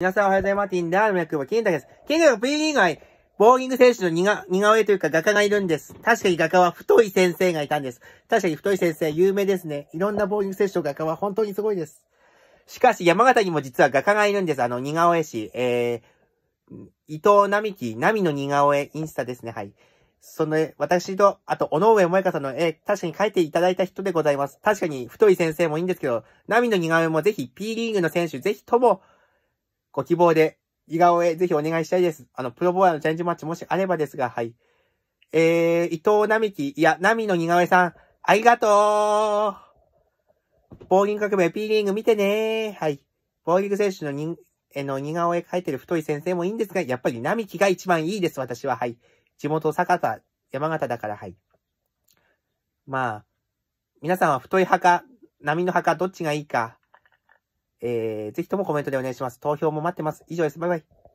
皆さんおはようございます。ティンダーの役はケンタです。ケンタがー以外、ボーリング選手の似顔絵というか画家がいるんです。確かに画家は太い先生がいたんです。確かに太い先生、有名ですね。いろんなボーリング選手の画家は本当にすごいです。しかし、山形にも実は画家がいるんです。あの、似顔絵師。えー、伊藤並木、並の似顔絵、インスタですね。はい。その、私と、あと、尾上萌香さんの絵、確かに描いていただいた人でございます。確かに、太い先生もいいんですけど、波の似顔絵もぜひ、P リーグの選手、ぜひとも、ご希望で、似顔絵ぜひお願いしたいです。あの、プロボーラーのチャレンジマッチもしあればですが、はい。えー、伊藤並木、いや、並の似顔絵さん、ありがとうボーリング革命 P リング見てねはい。ボーリング選手のに、えの似顔絵描いてる太い先生もいいんですが、やっぱり並木が一番いいです、私は。はい。地元坂田、山形だから、はい。まあ、皆さんは太い墓、波の墓、どっちがいいか、えー、ぜひともコメントでお願いします。投票も待ってます。以上です。バイバイ。